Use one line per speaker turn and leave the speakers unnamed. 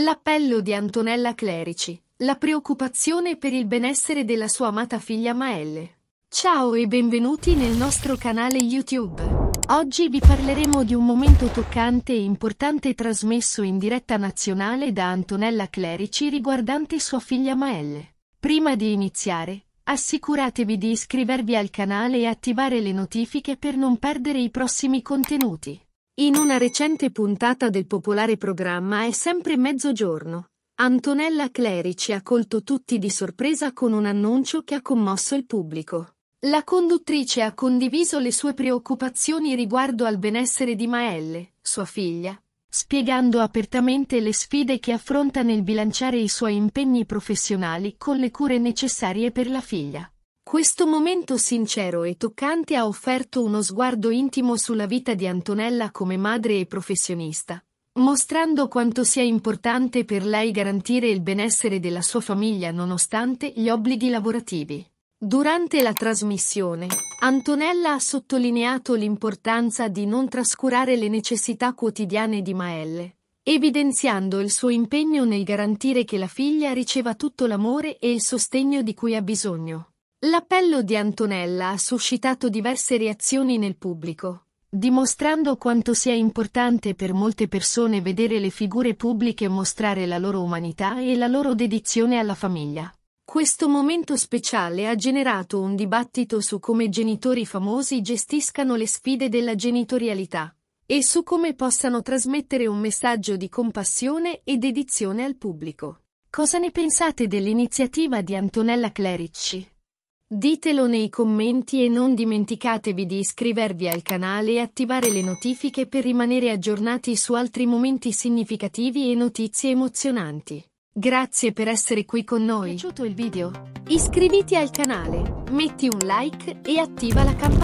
L'appello di Antonella Clerici, la preoccupazione per il benessere della sua amata figlia Maelle. Ciao e benvenuti nel nostro canale YouTube. Oggi vi parleremo di un momento toccante e importante trasmesso in diretta nazionale da Antonella Clerici riguardante sua figlia Maelle. Prima di iniziare, assicuratevi di iscrivervi al canale e attivare le notifiche per non perdere i prossimi contenuti. In una recente puntata del popolare programma È sempre mezzogiorno, Antonella Clerici ha colto tutti di sorpresa con un annuncio che ha commosso il pubblico. La conduttrice ha condiviso le sue preoccupazioni riguardo al benessere di Maelle, sua figlia, spiegando apertamente le sfide che affronta nel bilanciare i suoi impegni professionali con le cure necessarie per la figlia. Questo momento sincero e toccante ha offerto uno sguardo intimo sulla vita di Antonella come madre e professionista, mostrando quanto sia importante per lei garantire il benessere della sua famiglia nonostante gli obblighi lavorativi. Durante la trasmissione, Antonella ha sottolineato l'importanza di non trascurare le necessità quotidiane di Maelle, evidenziando il suo impegno nel garantire che la figlia riceva tutto l'amore e il sostegno di cui ha bisogno. L'appello di Antonella ha suscitato diverse reazioni nel pubblico, dimostrando quanto sia importante per molte persone vedere le figure pubbliche mostrare la loro umanità e la loro dedizione alla famiglia. Questo momento speciale ha generato un dibattito su come genitori famosi gestiscano le sfide della genitorialità e su come possano trasmettere un messaggio di compassione e dedizione al pubblico. Cosa ne pensate dell'iniziativa di Antonella Clerici? Ditelo nei commenti e non dimenticatevi di iscrivervi al canale e attivare le notifiche per rimanere aggiornati su altri momenti significativi e notizie emozionanti. Grazie per essere qui con noi. Ti è piaciuto il video? Iscriviti al canale, metti un like e attiva la campanella.